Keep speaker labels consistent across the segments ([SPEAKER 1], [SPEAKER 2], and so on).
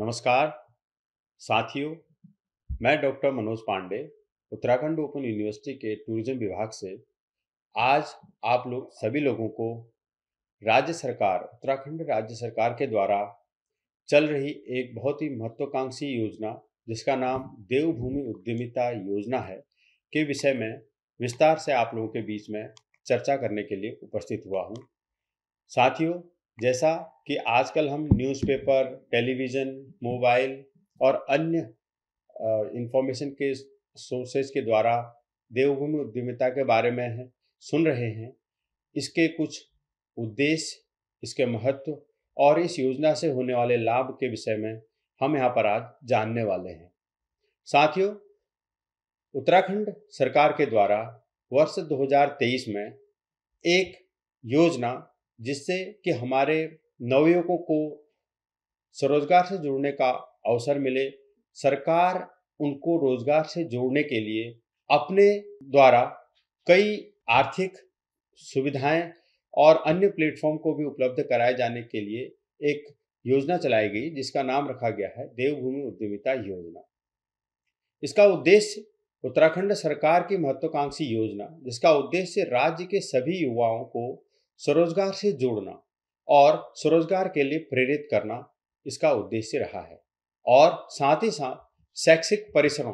[SPEAKER 1] नमस्कार साथियों मैं doctor Manoj Pandey Uttarakhand open university के टूरिज्म विभाग से आज आप लोग सभी लोगों को राज्य सरकार उत्तराखंड राज्य सरकार के द्वारा चल रही एक बहुत ही महत्वाकांक्षी योजना जिसका नाम देवभूमि उद्यमिता योजना है के विषय में विस्तार से आप लोगों के बीच में चर्चा करने के लिए उपस्थित हुआ हूँ साथियों जैसा कि आजकल हम न्यूज़पेपर टेलीविज़न मोबाइल और अन्य इंफॉर्मेशन के सोर्सेज के द्वारा देवभूमि उद्यमिता के बारे में है, सुन रहे हैं इसके कुछ उद्देश्य इसके महत्व और इस योजना से होने वाले लाभ के विषय में हम यहाँ पर आज जानने वाले हैं साथियों उत्तराखंड सरकार के द्वारा वर्ष 2023 में एक योजना जिससे कि हमारे नवयुवकों को स्वरोजगार से जुड़ने का अवसर मिले सरकार उनको रोजगार से जोड़ने के लिए अपने द्वारा कई आर्थिक सुविधाएं और अन्य प्लेटफॉर्म को भी उपलब्ध कराए जाने के लिए एक योजना चलाई गई जिसका नाम रखा गया है देवभूमि उद्यमिता योजना इसका उद्देश्य उत्तराखंड सरकार की महत्वाकांक्षी योजना जिसका उद्देश्य राज्य के सभी युवाओं को स्वरोजगार से जोड़ना और स्वरोजगार के लिए प्रेरित करना इसका उद्देश्य रहा है और साथ ही साथ शैक्षिक परिसरों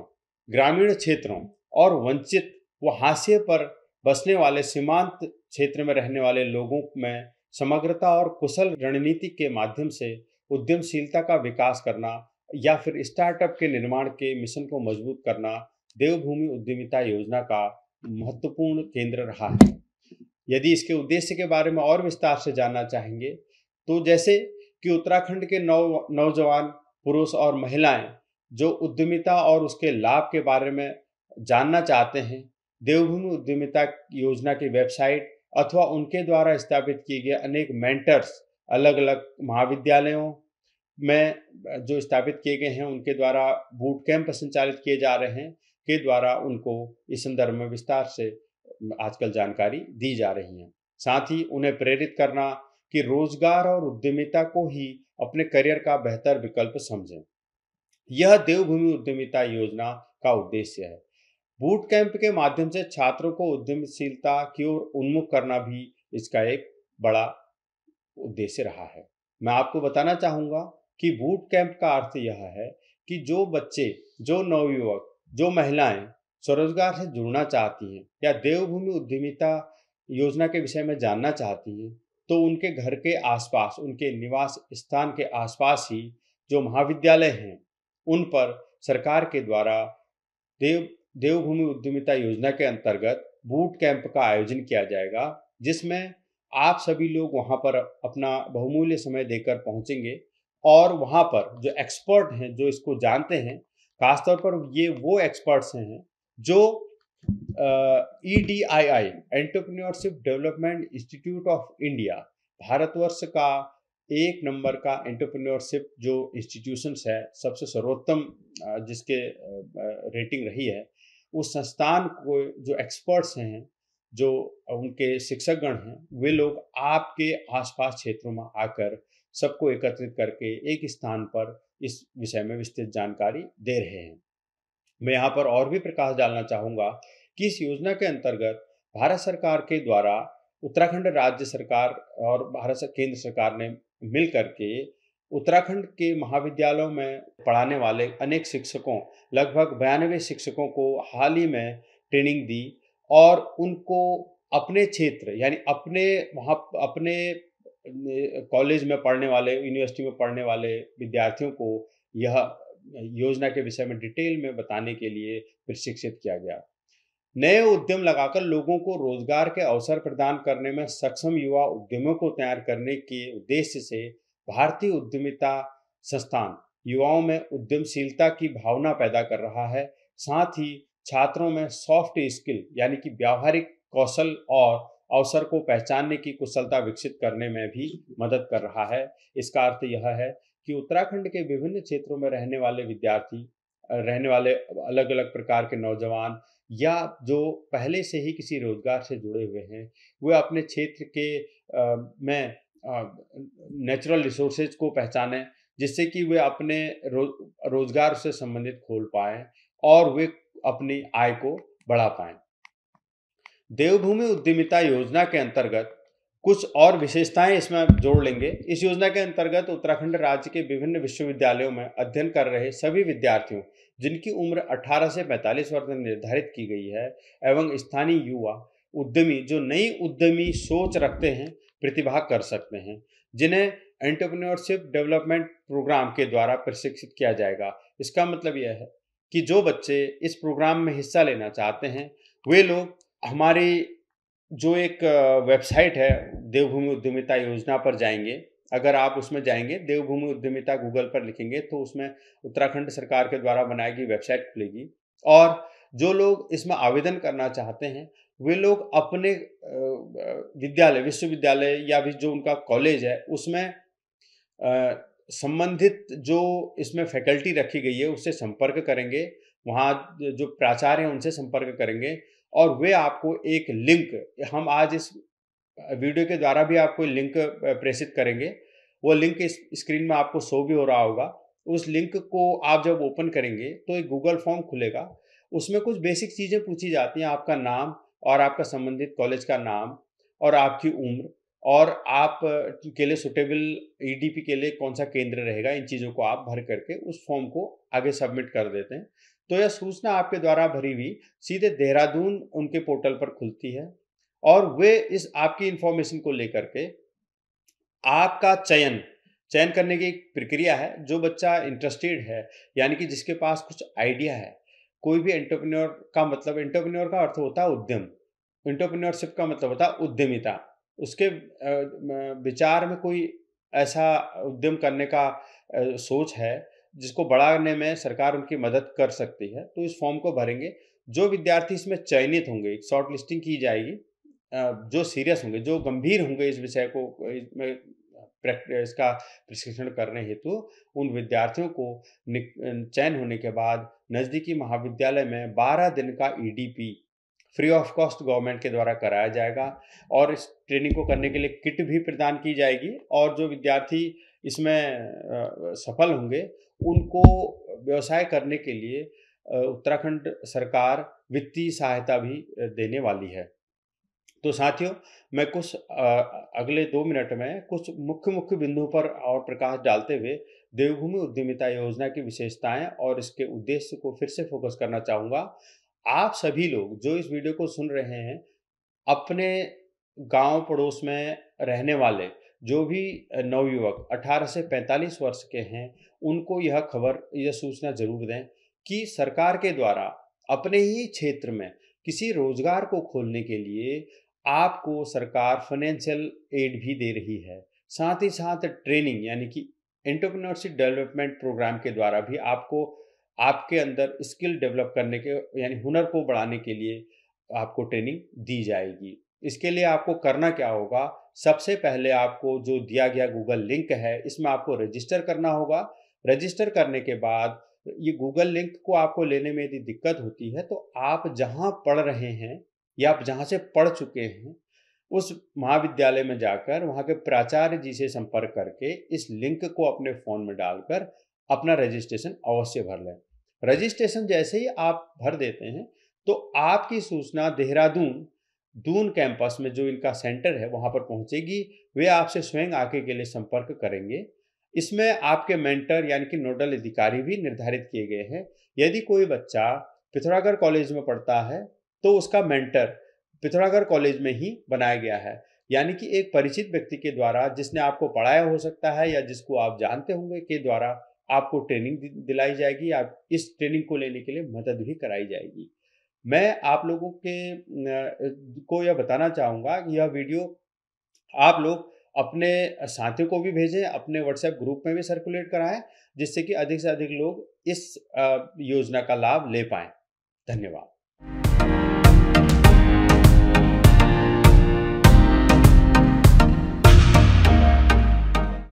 [SPEAKER 1] ग्रामीण क्षेत्रों और वंचित व हाशिए पर बसने वाले सीमांत क्षेत्र में रहने वाले लोगों में समग्रता और कुशल रणनीति के माध्यम से उद्यमशीलता का विकास करना या फिर स्टार्टअप के निर्माण के मिशन को मजबूत करना देवभूमि उद्यमिता योजना का महत्वपूर्ण केंद्र रहा है यदि इसके उद्देश्य के बारे में और विस्तार से जानना चाहेंगे तो जैसे कि उत्तराखंड के नौ नौजवान पुरुष और महिलाएं जो उद्यमिता और उसके लाभ के बारे में जानना चाहते हैं देवभूमि उद्यमिता योजना की वेबसाइट अथवा उनके द्वारा स्थापित किए गए अनेक मेंटर्स अलग अलग महाविद्यालयों में जो स्थापित किए गए हैं उनके द्वारा बूट कैंप संचालित किए जा रहे हैं के द्वारा उनको इस संदर्भ में विस्तार से आजकल जानकारी दी जा रही है साथ ही उन्हें प्रेरित करना कि रोजगार और उद्यमिता को ही अपने करियर का बेहतर विकल्प समझें यह देवभूमि उद्यमिता योजना का उद्देश्य है बूट कैंप के माध्यम से छात्रों को उद्यमशीलता की ओर उन्मुख करना भी इसका एक बड़ा उद्देश्य रहा है मैं आपको बताना चाहूंगा कि बूट कैंप का अर्थ यह है कि जो बच्चे जो नवयुवक जो महिलाएं स्वरोजगार से जुड़ना चाहती हैं या देवभूमि उद्यमिता योजना के विषय में जानना चाहती हैं तो उनके घर के आसपास उनके निवास स्थान के आसपास ही जो महाविद्यालय हैं उन पर सरकार के द्वारा देव देवभूमि उद्यमिता योजना के अंतर्गत बूट कैंप का आयोजन किया जाएगा जिसमें आप सभी लोग वहां पर अपना बहुमूल्य समय देकर पहुंचेंगे और वहां पर जो एक्सपर्ट हैं जो इसको जानते हैं खासतौर पर ये वो एक्सपर्ट्स हैं जो E D I I entrepreneurship development institute of India Bharatvarsh का एक नंबर का एंटरप्रेन्योरशिप जो इंस्टीट्यूशन है सबसे सर्वोत्तम जिसके रेटिंग रही है उस संस्थान को जो एक्सपर्ट्स हैं जो उनके शिक्षकगण हैं वे लोग आपके आसपास क्षेत्रों में आकर सबको एकत्रित करके एक स्थान पर इस विषय में विस्तृत जानकारी दे रहे हैं मैं यहाँ पर और भी प्रकाश डालना चाहूँगा कि इस योजना के अंतर्गत भारत सरकार के द्वारा उत्तराखंड राज्य सरकार और भारत केंद्र सरकार ने मिल करके उत्तराखंड के महाविद्यालयों में पढ़ाने वाले अनेक शिक्षकों लगभग बयानवे शिक्षकों को हाल ही में ट्रेनिंग दी और उनको अपने क्षेत्र यानी अपने वहाँ अपने कॉलेज में पढ़ने वाले यूनिवर्सिटी में पढ़ने वाले विद्यार्थियों को यह योजना के विषय में डिटेल में बताने के लिए प्रशिक्षित किया गया नए उद्यम लगाकर लोगों को रोजगार के अवसर प्रदान करने में सक्षम युवा उद्यमों को तैयार करने के उद्देश्य से भारतीय उद्यमिता संस्थान युवाओं में उद्यमशीलता की भावना पैदा कर रहा है साथ ही छात्रों में सॉफ्ट स्किल यानी कि व्यावहारिक कौशल और अवसर को पहचानने की कुशलता विकसित करने में भी मदद कर रहा है इसका अर्थ यह है कि उत्तराखंड के विभिन्न क्षेत्रों में रहने वाले विद्यार्थी रहने वाले अलग अलग प्रकार के नौजवान या जो पहले से ही किसी रोजगार से जुड़े हुए हैं वे अपने क्षेत्र के आ, में नेचुरल रिसोर्सेज को पहचानें जिससे कि वे अपने रो, रोजगार से संबंधित खोल पाए और वे अपनी आय को बढ़ा पाए देवभूमि उद्यमिता योजना के अंतर्गत कुछ और विशेषताएं इसमें जोड़ लेंगे इस योजना के अंतर्गत उत्तराखंड राज्य के विभिन्न विश्वविद्यालयों में अध्ययन कर रहे सभी विद्यार्थियों जिनकी उम्र 18 से 45 वर्ष निर्धारित की गई है एवं स्थानीय युवा उद्यमी जो नई उद्यमी सोच रखते हैं प्रतिभा कर सकते हैं जिन्हें एंटरप्रेन्योरशिप डेवलपमेंट प्रोग्राम के द्वारा प्रशिक्षित किया जाएगा इसका मतलब यह है कि जो बच्चे इस प्रोग्राम में हिस्सा लेना चाहते हैं वे लोग हमारी जो एक वेबसाइट है देवभूमि उद्यमिता योजना पर जाएंगे अगर आप उसमें जाएंगे देवभूमि उद्यमिता गूगल पर लिखेंगे तो उसमें उत्तराखंड सरकार के द्वारा बनाई गई वेबसाइट खुलेगी और जो लोग इसमें आवेदन करना चाहते हैं वे लोग अपने विद्यालय विश्वविद्यालय या भी जो उनका कॉलेज है उसमें संबंधित जो इसमें फैकल्टी रखी गई है उससे संपर्क करेंगे वहाँ जो प्राचार्य हैं उनसे संपर्क करेंगे और वे आपको एक लिंक हम आज इस वीडियो के द्वारा भी आपको लिंक प्रेषित करेंगे वो लिंक इस स्क्रीन में आपको शो भी हो रहा होगा उस लिंक को आप जब ओपन करेंगे तो एक गूगल फॉर्म खुलेगा उसमें कुछ बेसिक चीज़ें पूछी जाती हैं आपका नाम और आपका संबंधित कॉलेज का नाम और आपकी उम्र और आप के लिए सुटेबल ईडीपी के लिए कौन सा केंद्र रहेगा इन चीज़ों को आप भर करके उस फॉर्म को आगे सबमिट कर देते हैं तो यह सूचना आपके द्वारा भरी हुई सीधे देहरादून उनके पोर्टल पर खुलती है और वे इस आपकी इंफॉर्मेशन को लेकर के आपका चयन चयन करने की एक प्रक्रिया है जो बच्चा इंटरेस्टेड है यानी कि जिसके पास कुछ आइडिया है कोई भी एंटरप्रेन्योर का मतलब एंटरप्रेन्योर का अर्थ होता है उद्यम एंटरप्रेन्योरशिप का मतलब होता है उद्यमिता उसके विचार में कोई ऐसा उद्यम करने का सोच है जिसको बढ़ाने में सरकार उनकी मदद कर सकती है तो इस फॉर्म को भरेंगे जो विद्यार्थी इसमें चयनित होंगे एक शॉर्ट लिस्टिंग की जाएगी जो सीरियस होंगे जो गंभीर होंगे इस विषय को इसमें इसका प्रशिक्षण करने हेतु उन विद्यार्थियों को चयन होने के बाद नज़दीकी महाविद्यालय में 12 दिन का EDP e free of cost government के द्वारा कराया जाएगा और इस ट्रेनिंग को करने के लिए किट भी प्रदान की जाएगी और जो विद्यार्थी इसमें सफल होंगे उनको व्यवसाय करने के लिए उत्तराखंड सरकार वित्तीय सहायता भी देने वाली है तो साथियों मैं कुछ अगले दो मिनट में कुछ मुख्य मुख्य बिंदुओं पर और प्रकाश डालते हुए देवभूमि उद्यमिता योजना की विशेषताएं और इसके उद्देश्य को फिर से फोकस करना चाहूँगा आप सभी लोग जो इस वीडियो को सुन रहे हैं अपने गांव पड़ोस में रहने वाले जो भी नवयुवक 18 से 45 वर्ष के हैं उनको यह खबर यह सूचना जरूर दें कि सरकार के द्वारा अपने ही क्षेत्र में किसी रोजगार को खोलने के लिए आपको सरकार फाइनेंशियल एड भी दे रही है साथ ही साथ ट्रेनिंग यानी कि एंटरप्रेन्योरशिप डेवलपमेंट प्रोग्राम के द्वारा भी आपको आपके अंदर स्किल डेवलप करने के यानी हुनर को बढ़ाने के लिए आपको ट्रेनिंग दी जाएगी इसके लिए आपको करना क्या होगा सबसे पहले आपको जो दिया गया गूगल लिंक है इसमें आपको रजिस्टर करना होगा रजिस्टर करने के बाद ये गूगल लिंक को आपको लेने में यदि दिक्कत होती है तो आप जहाँ पढ़ रहे हैं या आप जहाँ से पढ़ चुके हैं उस महाविद्यालय में जाकर वहाँ के प्राचार्य जी से संपर्क करके इस लिंक को अपने फ़ोन में डालकर अपना रजिस्ट्रेशन अवश्य भर लें रजिस्ट्रेशन जैसे ही आप भर देते हैं तो आपकी सूचना देहरादून दून कैंपस में जो इनका सेंटर है वहाँ पर पहुँचेगी वे आपसे स्वयं आके के लिए संपर्क करेंगे इसमें आपके मेंटर यानी कि नोडल अधिकारी भी निर्धारित किए गए हैं यदि कोई बच्चा पिथौरागढ़ कॉलेज में पढ़ता है तो उसका मेंटर पिथौरागढ़ कॉलेज में ही बनाया गया है यानी कि एक परिचित व्यक्ति के द्वारा जिसने आपको पढ़ाया हो सकता है या जिसको आप जानते होंगे के द्वारा आपको ट्रेनिंग दिलाई जाएगी आप इस ट्रेनिंग को लेने के लिए मदद भी कराई जाएगी मैं आप लोगों के को यह बताना चाहूँगा कि यह वीडियो आप लोग अपने साथियों को भी भेजें अपने व्हाट्सएप ग्रुप में भी सर्कुलेट कराएं जिससे कि अधिक से अधिक लोग इस योजना का लाभ ले पाएँ धन्यवाद